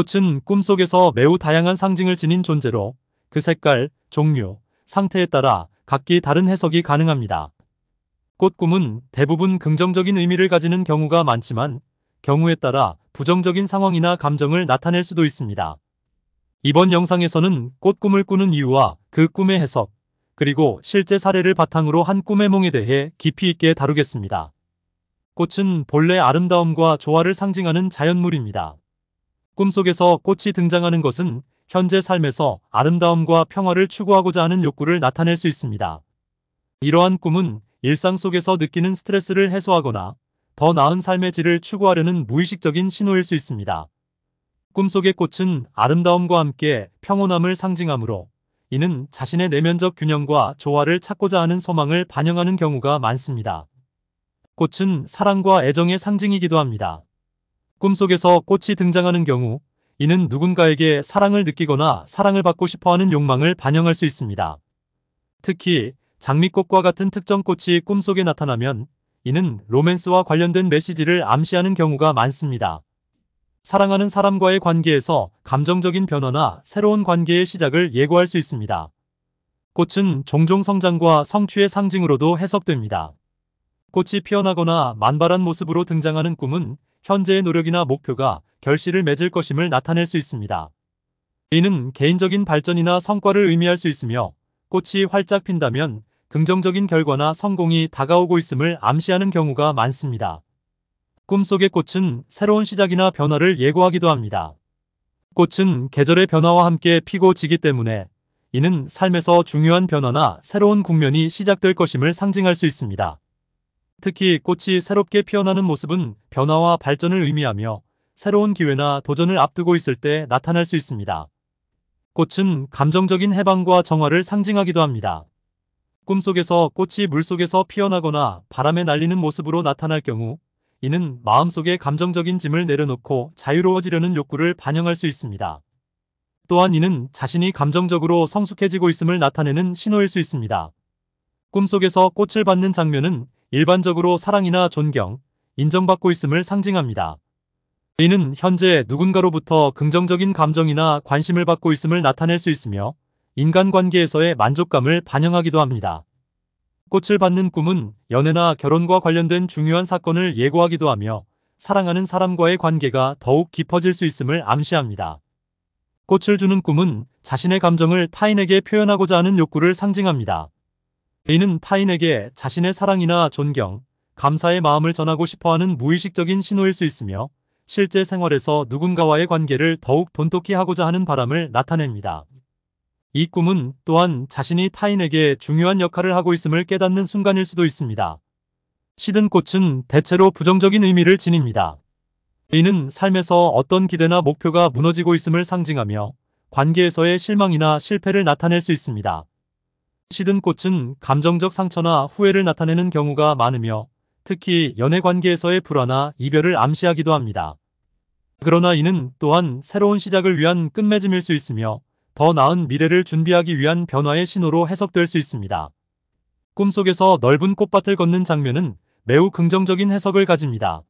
꽃은 꿈속에서 매우 다양한 상징을 지닌 존재로 그 색깔, 종류, 상태에 따라 각기 다른 해석이 가능합니다. 꽃꿈은 대부분 긍정적인 의미를 가지는 경우가 많지만 경우에 따라 부정적인 상황이나 감정을 나타낼 수도 있습니다. 이번 영상에서는 꽃꿈을 꾸는 이유와 그 꿈의 해석, 그리고 실제 사례를 바탕으로 한 꿈의 몽에 대해 깊이 있게 다루겠습니다. 꽃은 본래 아름다움과 조화를 상징하는 자연물입니다. 꿈속에서 꽃이 등장하는 것은 현재 삶에서 아름다움과 평화를 추구하고자 하는 욕구를 나타낼 수 있습니다. 이러한 꿈은 일상 속에서 느끼는 스트레스를 해소하거나 더 나은 삶의 질을 추구하려는 무의식적인 신호일 수 있습니다. 꿈속의 꽃은 아름다움과 함께 평온함을 상징하므로 이는 자신의 내면적 균형과 조화를 찾고자 하는 소망을 반영하는 경우가 많습니다. 꽃은 사랑과 애정의 상징이기도 합니다. 꿈속에서 꽃이 등장하는 경우 이는 누군가에게 사랑을 느끼거나 사랑을 받고 싶어하는 욕망을 반영할 수 있습니다. 특히 장미꽃과 같은 특정 꽃이 꿈속에 나타나면 이는 로맨스와 관련된 메시지를 암시하는 경우가 많습니다. 사랑하는 사람과의 관계에서 감정적인 변화나 새로운 관계의 시작을 예고할 수 있습니다. 꽃은 종종 성장과 성취의 상징으로도 해석됩니다. 꽃이 피어나거나 만발한 모습으로 등장하는 꿈은 현재의 노력이나 목표가 결실을 맺을 것임을 나타낼 수 있습니다. 이는 개인적인 발전이나 성과를 의미할 수 있으며 꽃이 활짝 핀다면 긍정적인 결과나 성공이 다가오고 있음을 암시하는 경우가 많습니다. 꿈속의 꽃은 새로운 시작이나 변화를 예고하기도 합니다. 꽃은 계절의 변화와 함께 피고 지기 때문에 이는 삶에서 중요한 변화나 새로운 국면이 시작될 것임을 상징할 수 있습니다. 특히 꽃이 새롭게 피어나는 모습은 변화와 발전을 의미하며 새로운 기회나 도전을 앞두고 있을 때 나타날 수 있습니다. 꽃은 감정적인 해방과 정화를 상징하기도 합니다. 꿈속에서 꽃이 물속에서 피어나거나 바람에 날리는 모습으로 나타날 경우 이는 마음속에 감정적인 짐을 내려놓고 자유로워지려는 욕구를 반영할 수 있습니다. 또한 이는 자신이 감정적으로 성숙해지고 있음을 나타내는 신호일 수 있습니다. 꿈속에서 꽃을 받는 장면은 일반적으로 사랑이나 존경, 인정받고 있음을 상징합니다. 이는 현재 누군가로부터 긍정적인 감정이나 관심을 받고 있음을 나타낼 수 있으며 인간관계에서의 만족감을 반영하기도 합니다. 꽃을 받는 꿈은 연애나 결혼과 관련된 중요한 사건을 예고하기도 하며 사랑하는 사람과의 관계가 더욱 깊어질 수 있음을 암시합니다. 꽃을 주는 꿈은 자신의 감정을 타인에게 표현하고자 하는 욕구를 상징합니다. A는 타인에게 자신의 사랑이나 존경, 감사의 마음을 전하고 싶어하는 무의식적인 신호일 수 있으며 실제 생활에서 누군가와의 관계를 더욱 돈독히 하고자 하는 바람을 나타냅니다. 이 꿈은 또한 자신이 타인에게 중요한 역할을 하고 있음을 깨닫는 순간일 수도 있습니다. 시든 꽃은 대체로 부정적인 의미를 지닙니다. A는 삶에서 어떤 기대나 목표가 무너지고 있음을 상징하며 관계에서의 실망이나 실패를 나타낼 수 있습니다. 시든 꽃은 감정적 상처나 후회를 나타내는 경우가 많으며 특히 연애관계에서의 불화나 이별을 암시하기도 합니다. 그러나 이는 또한 새로운 시작을 위한 끝맺음일 수 있으며 더 나은 미래를 준비하기 위한 변화의 신호로 해석될 수 있습니다. 꿈속에서 넓은 꽃밭을 걷는 장면은 매우 긍정적인 해석을 가집니다.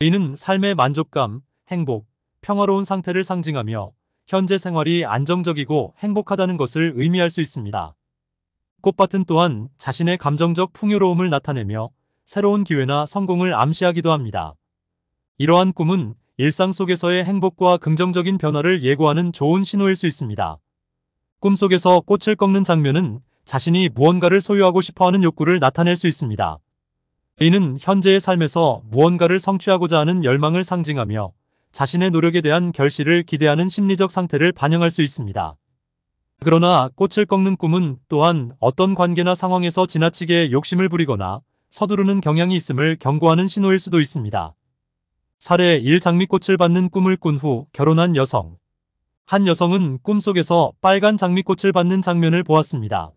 이는 삶의 만족감, 행복, 평화로운 상태를 상징하며 현재 생활이 안정적이고 행복하다는 것을 의미할 수 있습니다. 꽃밭은 또한 자신의 감정적 풍요로움을 나타내며 새로운 기회나 성공을 암시하기도 합니다. 이러한 꿈은 일상 속에서의 행복과 긍정적인 변화를 예고하는 좋은 신호일 수 있습니다. 꿈속에서 꽃을 꺾는 장면은 자신이 무언가를 소유하고 싶어하는 욕구를 나타낼 수 있습니다. 이는 현재의 삶에서 무언가를 성취하고자 하는 열망을 상징하며 자신의 노력에 대한 결실을 기대하는 심리적 상태를 반영할 수 있습니다. 그러나 꽃을 꺾는 꿈은 또한 어떤 관계나 상황에서 지나치게 욕심을 부리거나 서두르는 경향이 있음을 경고하는 신호일 수도 있습니다. 사례 1 장미꽃을 받는 꿈을 꾼 후 결혼한 여성 한 여성은 꿈속에서 빨간 장미꽃을 받는 장면을 보았습니다.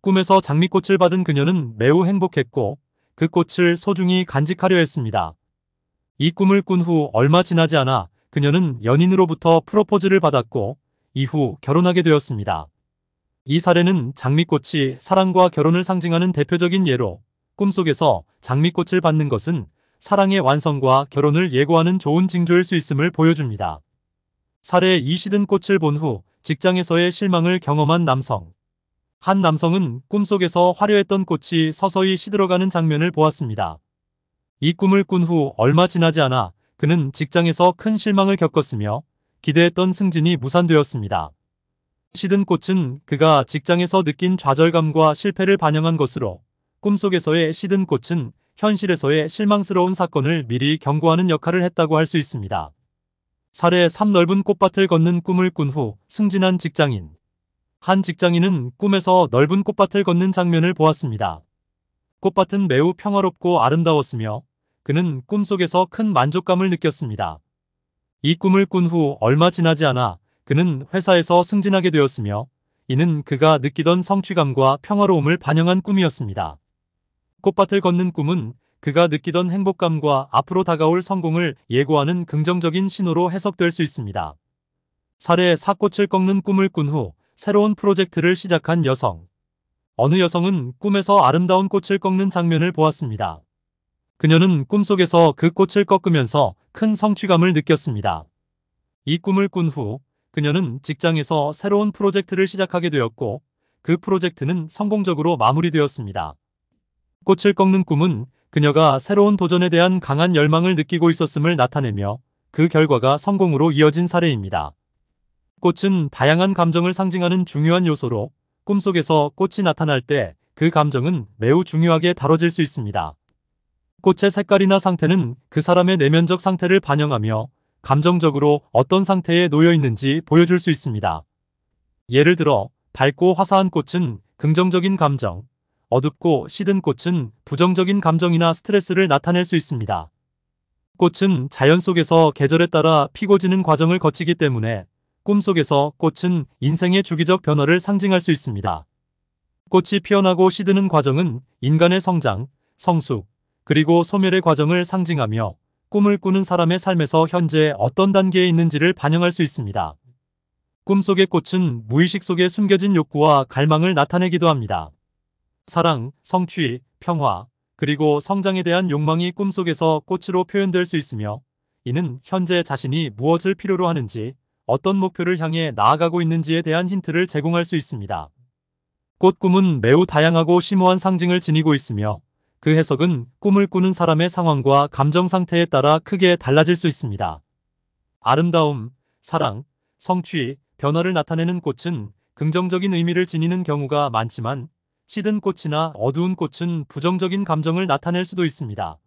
꿈에서 장미꽃을 받은 그녀는 매우 행복했고 그 꽃을 소중히 간직하려 했습니다. 이 꿈을 꾼 후 얼마 지나지 않아 그녀는 연인으로부터 프로포즈를 받았고 이후 결혼하게 되었습니다. 이 사례는 장미꽃이 사랑과 결혼을 상징하는 대표적인 예로 꿈속에서 장미꽃을 받는 것은 사랑의 완성과 결혼을 예고하는 좋은 징조일 수 있음을 보여줍니다. 사례 이 시든 꽃을 본 후 직장에서의 실망을 경험한 남성. 한 남성은 꿈속에서 화려했던 꽃이 서서히 시들어가는 장면을 보았습니다. 이 꿈을 꾼 후 얼마 지나지 않아 그는 직장에서 큰 실망을 겪었으며 기대했던 승진이 무산되었습니다. 시든 꽃은 그가 직장에서 느낀 좌절감과 실패를 반영한 것으로 꿈속에서의 시든 꽃은 현실에서의 실망스러운 사건을 미리 경고하는 역할을 했다고 할 수 있습니다. 사례 3 넓은 꽃밭을 걷는 꿈을 꾼 후 승진한 직장인 한 직장인은 꿈에서 넓은 꽃밭을 걷는 장면을 보았습니다. 꽃밭은 매우 평화롭고 아름다웠으며 그는 꿈속에서 큰 만족감을 느꼈습니다. 이 꿈을 꾼 후 얼마 지나지 않아 그는 회사에서 승진하게 되었으며 이는 그가 느끼던 성취감과 평화로움을 반영한 꿈이었습니다. 꽃밭을 걷는 꿈은 그가 느끼던 행복감과 앞으로 다가올 성공을 예고하는 긍정적인 신호로 해석될 수 있습니다. 사례 사꽃을 꺾는 꿈을 꾼 후 새로운 프로젝트를 시작한 여성. 어느 여성은 꿈에서 아름다운 꽃을 꺾는 장면을 보았습니다. 그녀는 꿈속에서 그 꽃을 꺾으면서 큰 성취감을 느꼈습니다. 이 꿈을 꾼 후 그녀는 직장에서 새로운 프로젝트를 시작하게 되었고 그 프로젝트는 성공적으로 마무리되었습니다. 꽃을 꺾는 꿈은 그녀가 새로운 도전에 대한 강한 열망을 느끼고 있었음을 나타내며 그 결과가 성공으로 이어진 사례입니다. 꽃은 다양한 감정을 상징하는 중요한 요소로 꿈속에서 꽃이 나타날 때 그 감정은 매우 중요하게 다뤄질 수 있습니다. 꽃의 색깔이나 상태는 그 사람의 내면적 상태를 반영하며 감정적으로 어떤 상태에 놓여 있는지 보여줄 수 있습니다. 예를 들어 밝고 화사한 꽃은 긍정적인 감정, 어둡고 시든 꽃은 부정적인 감정이나 스트레스를 나타낼 수 있습니다. 꽃은 자연 속에서 계절에 따라 피고 지는 과정을 거치기 때문에 꿈속에서 꽃은 인생의 주기적 변화를 상징할 수 있습니다. 꽃이 피어나고 시드는 과정은 인간의 성장, 성숙, 그리고 소멸의 과정을 상징하며 꿈을 꾸는 사람의 삶에서 현재 어떤 단계에 있는지를 반영할 수 있습니다. 꿈속의 꽃은 무의식 속에 숨겨진 욕구와 갈망을 나타내기도 합니다. 사랑, 성취, 평화, 그리고 성장에 대한 욕망이 꿈속에서 꽃으로 표현될 수 있으며 이는 현재 자신이 무엇을 필요로 하는지 어떤 목표를 향해 나아가고 있는지에 대한 힌트를 제공할 수 있습니다. 꽃 꿈은 매우 다양하고 심오한 상징을 지니고 있으며 그 해석은 꿈을 꾸는 사람의 상황과 감정 상태에 따라 크게 달라질 수 있습니다. 아름다움, 사랑, 성취, 변화를 나타내는 꽃은 긍정적인 의미를 지니는 경우가 많지만 시든 꽃이나 어두운 꽃은 부정적인 감정을 나타낼 수도 있습니다.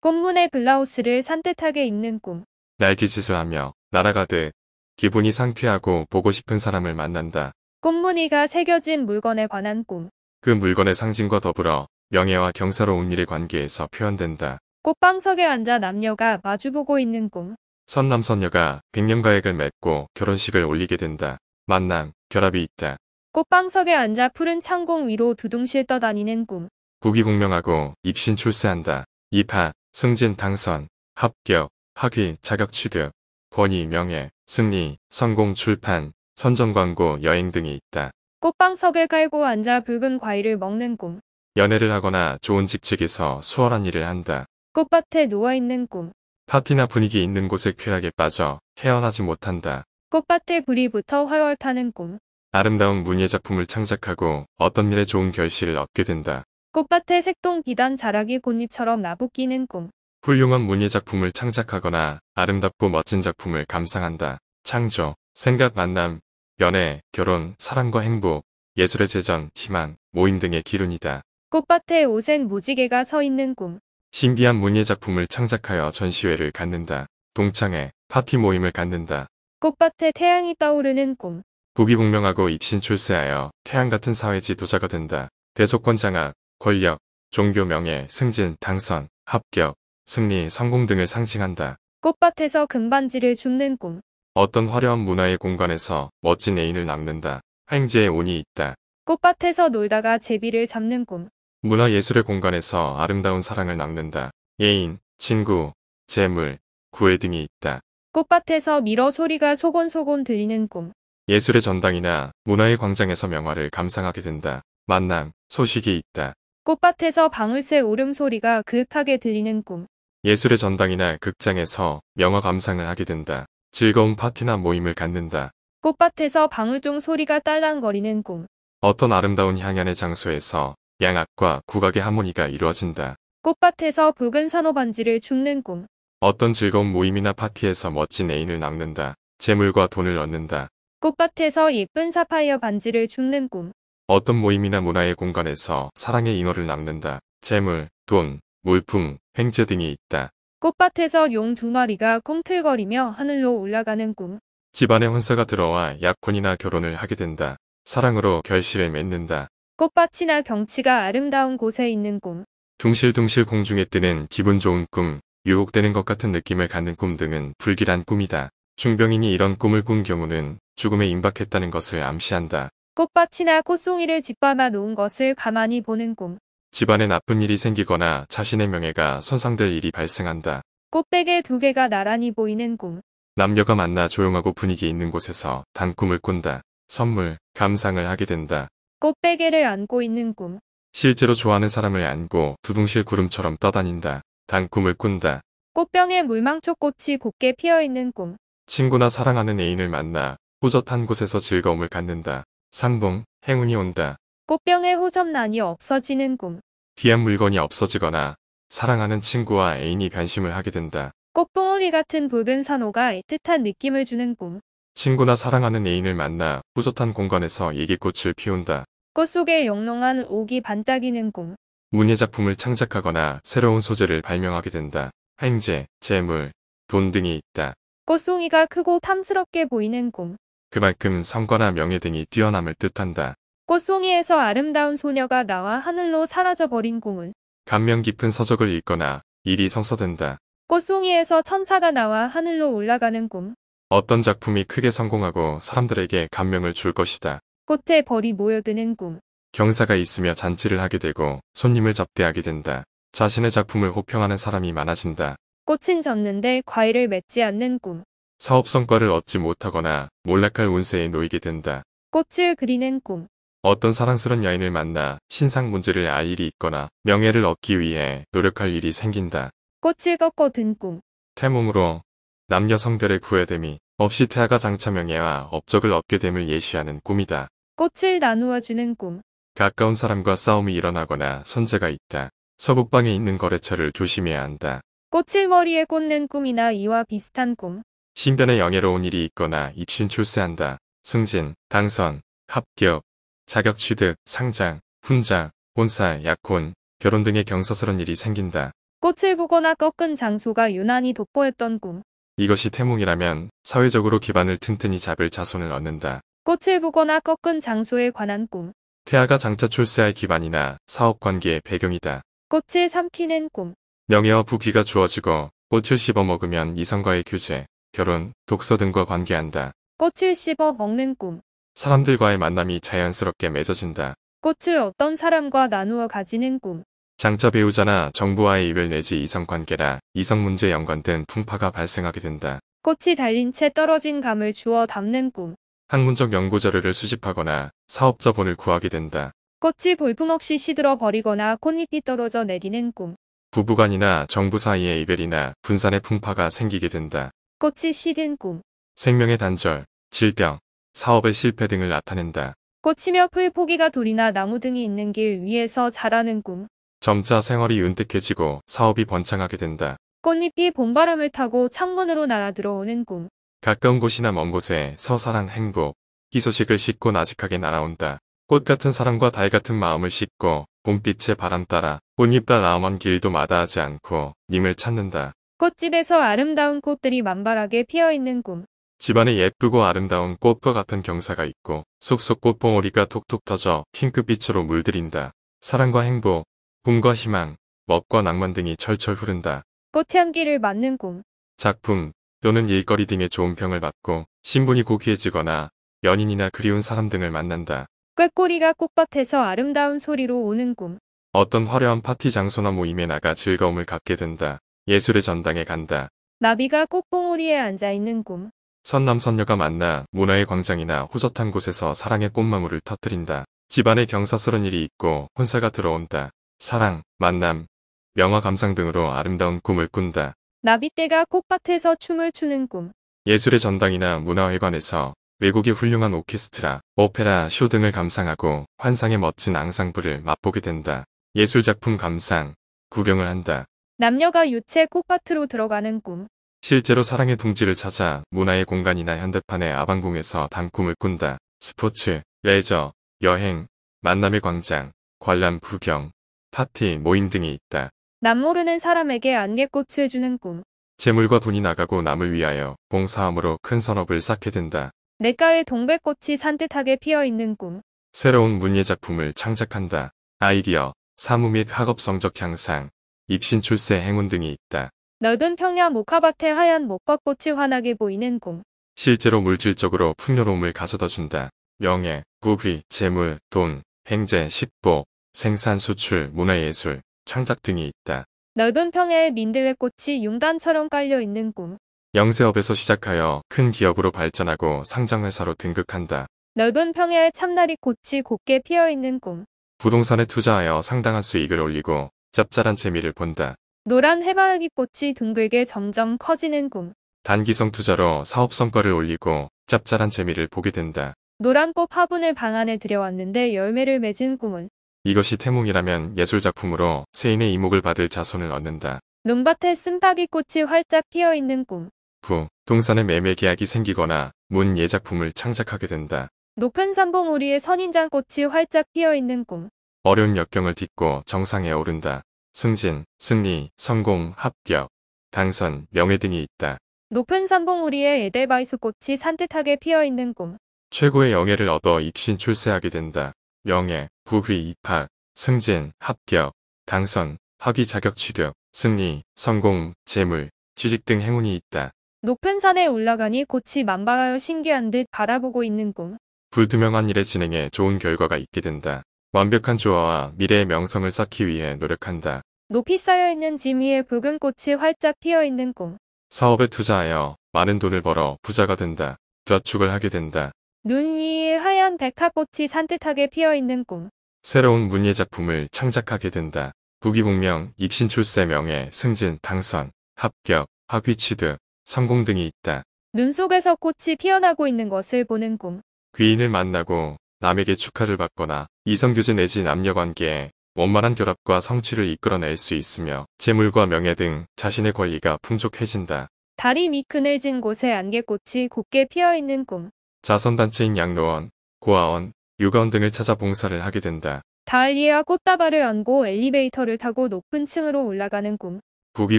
꽃문의 블라우스를 산뜻하게 입는 꿈. 날기짓을 하며 날아가듯 기분이 상쾌하고 보고 싶은 사람을 만난다. 꽃무늬가 새겨진 물건에 관한 꿈. 그 물건의 상징과 더불어 명예와 경사로운 일의 관계에서 표현된다. 꽃방석에 앉아 남녀가 마주보고 있는 꿈. 선남선녀가 백년가액을 맺고 결혼식을 올리게 된다. 만남, 결합이 있다. 꽃방석에 앉아 푸른 창공 위로 두둥실 떠다니는 꿈. 부귀공명하고 입신 출세한다. 입하, 승진 당선, 합격, 학위, 자격 취득, 권위, 명예, 승리, 성공 출판, 선전 광고, 여행 등이 있다. 꽃방석에 깔고 앉아 붉은 과일을 먹는 꿈. 연애를 하거나 좋은 직책에서 수월한 일을 한다. 꽃밭에 누워있는 꿈. 파티나 분위기 있는 곳에 쾌하게 빠져 헤어나지 못한다. 꽃밭에 불이 붙어 활활 타는 꿈. 아름다운 문예 작품을 창작하고 어떤 일에 좋은 결실을 얻게 된다. 꽃밭에 색동 비단 자락이 꽃잎처럼 나부끼는 꿈. 훌륭한 문예 작품을 창작하거나 아름답고 멋진 작품을 감상한다. 창조, 생각 만남, 연애, 결혼, 사랑과 행복, 예술의 재전, 희망, 모임 등의 기운이다 꽃밭에 오색 무지개가 서 있는 꿈. 신비한 문예 작품을 창작하여 전시회를 갖는다. 동창회, 파티 모임을 갖는다. 꽃밭에 태양이 떠오르는 꿈. 부귀공명하고 입신출세하여 태양 같은 사회 지도자가 된다. 대속권 장악, 권력, 종교 명예, 승진, 당선, 합격, 승리, 성공 등을 상징한다. 꽃밭에서 금반지를 줍는 꿈. 어떤 화려한 문화의 공간에서 멋진 애인을 남는다. 행제의 운이 있다. 꽃밭에서 놀다가 제비를 잡는 꿈. 문화예술의 공간에서 아름다운 사랑을 낳는다. 예인, 친구, 재물, 구애 등이 있다. 꽃밭에서 밀어 소리가 소곤소곤 들리는 꿈. 예술의 전당이나 문화의 광장에서 명화를 감상하게 된다. 만남, 소식이 있다. 꽃밭에서 방울새 울음소리가 그윽하게 들리는 꿈. 예술의 전당이나 극장에서 명화 감상을 하게 된다. 즐거운 파티나 모임을 갖는다. 꽃밭에서 방울종 소리가 딸랑거리는 꿈. 어떤 아름다운 향연의 장소에서 양악과 국악의 하모니가 이루어진다. 꽃밭에서 붉은 산호반지를 줍는 꿈. 어떤 즐거운 모임이나 파티에서 멋진 애인을 낚는다. 재물과 돈을 얻는다. 꽃밭에서 예쁜 사파이어 반지를 줍는 꿈. 어떤 모임이나 문화의 공간에서 사랑의 인어를 낚는다. 재물, 돈, 물품, 횡재 등이 있다. 꽃밭에서 용 두 마리가 꿈틀거리며 하늘로 올라가는 꿈. 집안에 혼사가 들어와 약혼이나 결혼을 하게 된다. 사랑으로 결실을 맺는다. 꽃밭이나 경치가 아름다운 곳에 있는 꿈. 둥실둥실 공중에 뜨는 기분 좋은 꿈, 유혹되는 것 같은 느낌을 갖는 꿈 등은 불길한 꿈이다. 중병인이 이런 꿈을 꾼 경우는 죽음에 임박했다는 것을 암시한다. 꽃밭이나 꽃송이를 짓밟아 놓은 것을 가만히 보는 꿈. 집안에 나쁜 일이 생기거나 자신의 명예가 손상될 일이 발생한다. 꽃베개 두 개가 나란히 보이는 꿈. 남녀가 만나 조용하고 분위기 있는 곳에서 단꿈을 꾼다. 선물, 감상을 하게 된다. 꽃베개를 안고 있는 꿈. 실제로 좋아하는 사람을 안고 두둥실 구름처럼 떠다닌다. 단 꿈을 꾼다. 꽃병에 물망초꽃이 곱게 피어있는 꿈. 친구나 사랑하는 애인을 만나 호젓한 곳에서 즐거움을 갖는다. 상봉, 행운이 온다. 꽃병에 호접난이 없어지는 꿈. 귀한 물건이 없어지거나 사랑하는 친구와 애인이 변심을 하게 된다. 꽃봉오리 같은 붉은 산호가 애틋한 느낌을 주는 꿈. 친구나 사랑하는 애인을 만나 뿌듯한 공간에서 얘기꽃을 피운다. 꽃 속에 영롱한 옥이 반짝이는 꿈. 문예 작품을 창작하거나 새로운 소재를 발명하게 된다. 행제, 재물, 돈 등이 있다. 꽃송이가 크고 탐스럽게 보이는 꿈. 그만큼 성과나 명예 등이 뛰어남을 뜻한다. 꽃송이에서 아름다운 소녀가 나와 하늘로 사라져버린 꿈은 감명 깊은 서적을 읽거나 일이 성사된다. 꽃송이에서 천사가 나와 하늘로 올라가는 꿈. 어떤 작품이 크게 성공하고 사람들에게 감명을 줄 것이다. 꽃에 벌이 모여드는 꿈. 경사가 있으며 잔치를 하게 되고 손님을 접대하게 된다. 자신의 작품을 호평하는 사람이 많아진다. 꽃은 졌는데 과일을 맺지 않는 꿈. 사업 성과를 얻지 못하거나 몰락할 운세에 놓이게 된다. 꽃을 그리는 꿈. 어떤 사랑스런 여인을 만나 신상 문제를 알 일이 있거나 명예를 얻기 위해 노력할 일이 생긴다. 꽃을 꺾어 든 꿈. 태몽으로 남녀 성별의 구애됨이 없이 태아가 장차 명예와 업적을 얻게 됨을 예시하는 꿈이다. 꽃을 나누어주는 꿈. 가까운 사람과 싸움이 일어나거나 손재가 있다. 서북방에 있는 거래처를 조심해야 한다. 꽃을 머리에 꽂는 꿈이나 이와 비슷한 꿈. 신변에 영예로운 일이 있거나 입신 출세한다. 승진, 당선, 합격, 자격 취득, 상장, 훈장, 혼사, 약혼, 결혼 등의 경사스러운 일이 생긴다. 꽃을 보거나 꺾은 장소가 유난히 돋보였던 꿈. 이것이 태몽이라면 사회적으로 기반을 튼튼히 잡을 자손을 얻는다. 꽃을 보거나 꺾은 장소에 관한 꿈. 태아가 장차 출세할 기반이나 사업관계의 배경이다. 꽃을 삼키는 꿈. 명예와 부귀가 주어지고 꽃을 씹어먹으면 이성과의 교제, 결혼, 독서 등과 관계한다. 꽃을 씹어먹는 꿈. 사람들과의 만남이 자연스럽게 맺어진다. 꽃을 어떤 사람과 나누어 가지는 꿈. 장차 배우자나 정부와의 이별 내지 이성관계라 이성문제 연관된 풍파가 발생하게 된다. 꽃이 달린 채 떨어진 감을 주워 담는 꿈. 학문적 연구 자료를 수집하거나 사업 자본을 구하게 된다. 꽃이 볼품없이 시들어 버리거나 꽃잎이 떨어져 내리는 꿈. 부부간이나 정부 사이의 이별이나 분산의 풍파가 생기게 된다. 꽃이 시든 꿈. 생명의 단절, 질병, 사업의 실패 등을 나타낸다. 꽃이며 풀 포기가 돌이나 나무 등이 있는 길 위에서 자라는 꿈. 점차 생활이 윤택해지고 사업이 번창하게 된다. 꽃잎이 봄바람을 타고 창문으로 날아들어오는 꿈. 가까운 곳이나 먼 곳에 서사랑 행복, 이 소식을 싣고 나직하게 날아온다. 꽃 같은 사람과달 같은 마음을 싣고 봄빛의 바람 따라 꽃잎 따라먼 길도 마다하지 않고 님을 찾는다. 꽃집에서 아름다운 꽃들이 만발하게 피어있는 꿈. 집안에 예쁘고 아름다운 꽃과 같은 경사가 있고 속속 꽃봉오리가 톡톡 터져 핑크빛으로 물들인다. 사랑과 행복, 꿈과 희망, 멋과 낭만 등이 철철 흐른다. 꽃향기를 맡는 꿈. 작품 또는 일거리 등의 좋은 평을 받고 신분이 고귀해지거나 연인이나 그리운 사람 등을 만난다. 꾀꼬리가 꽃밭에서 아름다운 소리로 오는 꿈. 어떤 화려한 파티 장소나 모임에 나가 즐거움을 갖게 된다. 예술의 전당에 간다. 나비가 꽃봉오리에 앉아있는 꿈. 선남선녀가 만나 문화의 광장이나 호젓한 곳에서 사랑의 꽃마물을 터뜨린다. 집안에 경사스런 일이 있고 혼사가 들어온다. 사랑, 만남, 명화 감상 등으로 아름다운 꿈을 꾼다. 나비떼가 꽃밭에서 춤을 추는 꿈. 예술의 전당이나 문화회관에서 외국의 훌륭한 오케스트라, 오페라, 쇼 등을 감상하고 환상의 멋진 앙상블을 맛보게 된다. 예술작품 감상, 구경을 한다. 남녀가 유채 꽃밭으로 들어가는 꿈. 실제로 사랑의 둥지를 찾아 문화의 공간이나 현대판의 아방궁에서 단꿈을 꾼다. 스포츠, 레저, 여행, 만남의 광장, 관람 구경, 파티, 모임 등이 있다. 남 모르는 사람에게 안개꽃을 주는 꿈. 재물과 돈이 나가고 남을 위하여 봉사함으로 큰 선업을 쌓게 된다. 냇가에 동백꽃이 산뜻하게 피어있는 꿈. 새로운 문예 작품을 창작한다. 아이디어, 사무 및 학업 성적 향상, 입신 출세 행운 등이 있다. 넓은 평야 모카밭의 하얀 목화꽃이 환하게 보이는 꿈. 실제로 물질적으로 풍요로움을 가져다 준다. 명예, 부귀, 재물, 돈, 행재 식복, 생산, 수출, 문화예술, 창작 등이 있다. 넓은 평야의 민들레꽃이 융단처럼 깔려있는 꿈. 영세업에서 시작하여 큰 기업으로 발전하고 상장회사로 등극한다. 넓은 평야의 참나리 꽃이 곱게 피어있는 꿈. 부동산에 투자하여 상당한 수익을 올리고 짭짤한 재미를 본다. 노란 해바라기 꽃이 둥글게 점점 커지는 꿈. 단기성 투자로 사업 성과를 올리고 짭짤한 재미를 보게 된다. 노란 꽃 화분을 방 안에 들여왔는데 열매를 맺은 꿈은 이것이 태몽이라면 예술작품으로 세인의 이목을 받을 자손을 얻는다. 논밭에 쓴바귀꽃이 활짝 피어있는 꿈. 부, 동산에 매매 계약이 생기거나 문 예작품을 창작하게 된다. 높은 산봉 우리의 선인장 꽃이 활짝 피어있는 꿈. 어려운 역경을 딛고 정상에 오른다. 승진, 승리, 성공, 합격, 당선, 명예 등이 있다. 높은 산봉 우리의 에델바이스 꽃이 산뜻하게 피어있는 꿈. 최고의 영예를 얻어 입신 출세하게 된다. 명예, 부귀, 입학, 승진, 합격, 당선, 학위 자격 취득, 승리, 성공, 재물, 취직 등 행운이 있다. 높은 산에 올라가니 꽃이 만발하여 신기한 듯 바라보고 있는 꿈. 불투명한 일의 진행에 좋은 결과가 있게 된다. 완벽한 조화와 미래의 명성을 쌓기 위해 노력한다. 높이 쌓여있는 짐 위에 붉은 꽃이 활짝 피어있는 꿈. 사업에 투자하여 많은 돈을 벌어 부자가 된다. 좌축을 하게 된다. 눈 위에 하얀 백합꽃이 산뜻하게 피어있는 꿈. 새로운 문예 작품을 창작하게 된다. 부기분명, 입신 출세 명예, 승진, 당선, 합격, 학위 취득, 성공 등이 있다. 눈 속에서 꽃이 피어나고 있는 것을 보는 꿈. 귀인을 만나고 남에게 축하를 받거나 이성교제 내지 남녀관계에 원만한 결합과 성취를 이끌어낼 수 있으며 재물과 명예 등 자신의 권리가 풍족해진다. 다리 미그을진 곳에 안개꽃이 곱게 피어있는 꿈. 자선단체인 양로원, 고아원, 육아원 등을 찾아 봉사를 하게 된다. 다달리아 꽃다발을 안고 엘리베이터를 타고 높은 층으로 올라가는 꿈. 국이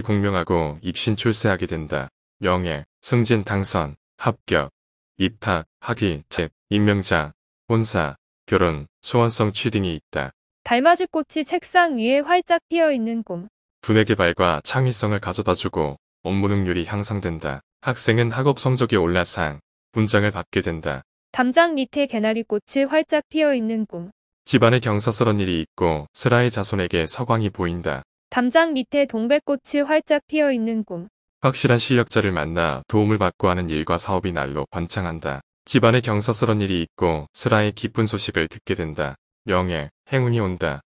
공명하고 입신 출세하게 된다. 명예, 승진 당선, 합격, 입학, 학위, 책, 임명자, 혼사, 결혼, 소원성 취등이 있다. 달맞이 꽃이 책상 위에 활짝 피어 있는 꿈. 분의 개발과 창의성을 가져다주고 업무 능률이 향상된다. 학생은 학업 성적이 올라상, 분장을 받게 된다. 담장 밑에 개나리꽃이 활짝 피어있는 꿈. 집안에 경사스런 일이 있고 슬라의 자손에게 서광이 보인다. 담장 밑에 동백꽃이 활짝 피어있는 꿈. 확실한 실력자를 만나 도움을 받고 하는 일과 사업이 날로 번창한다. 집안에 경사스런 일이 있고 슬라의 기쁜 소식을 듣게 된다. 명예, 행운이 온다.